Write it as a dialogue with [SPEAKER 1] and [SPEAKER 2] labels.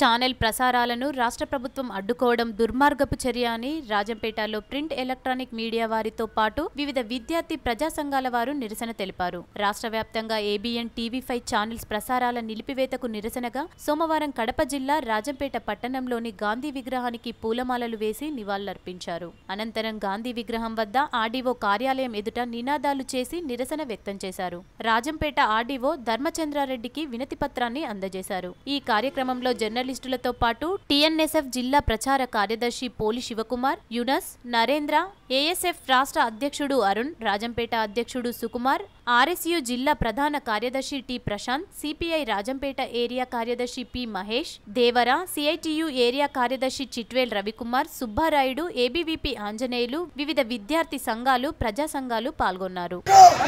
[SPEAKER 1] channel ప్రసారాలను రాష్ట్ర ప్రభుత్వం అడ్డుకోవడం దుర్మార్గపు చర్య అని రాజంపేటలో ప్రింట్ ఎలక్ట్రానిక్ మీడియా వారితో పాటు వివిధ విద్యార్థి ప్రజా సంఘాల వారు నిరసన తెలిపారు రాష్ట్ర వ్యాప్తంగా ఏబిఎన్ టీవీ ఫైవ్ ఛానల్స్ ప్రసారాల నిలిపివేతకు నిరసనగా సోమవారం కడప జిల్లా రాజంపేట పట్టణంలోని గాంధీ విగ్రహానికి పూలమాలలు వేసి నివాళులర్పించారు అనంతరం గాంధీ విగ్రహం వద్ద ఆర్డీఓ కార్యాలయం ఎదుట నినాదాలు చేసి నిరసన వ్యక్తం చేశారు రాజంపేట ఆర్డీఓ ధర్మచంద్రారెడ్డికి వినతి పత్రాన్ని అందజేశారు ఈ కార్యక్రమంలో జనరల్ జర్నలిస్టులతో పాటు టీఎన్ఎస్ఎఫ్ జిల్లా ప్రచార కార్యదర్శి పోలి శివకుమార్ యునస్ నరేంద్ర ఏఎస్ఎఫ్ రాష్ట్ర అధ్యక్షుడు అరుణ్ రాజంపేట అధ్యక్షుడు సుకుమార్ ఆర్ఎస్యు జిల్లా ప్రధాన కార్యదర్శి T Prashant CPI Rajampet area కార్యదర్శి P Mahesh Devara CITU area కార్యదర్శి చిట్వేల్ రవికుమార్ సుబ్బారాయుడు ఏబీవీపీ ఆంజనేయులు వివిధ విద్యార్థి సంఘాలు ప్రజా సంఘాలు పాల్గొన్నారు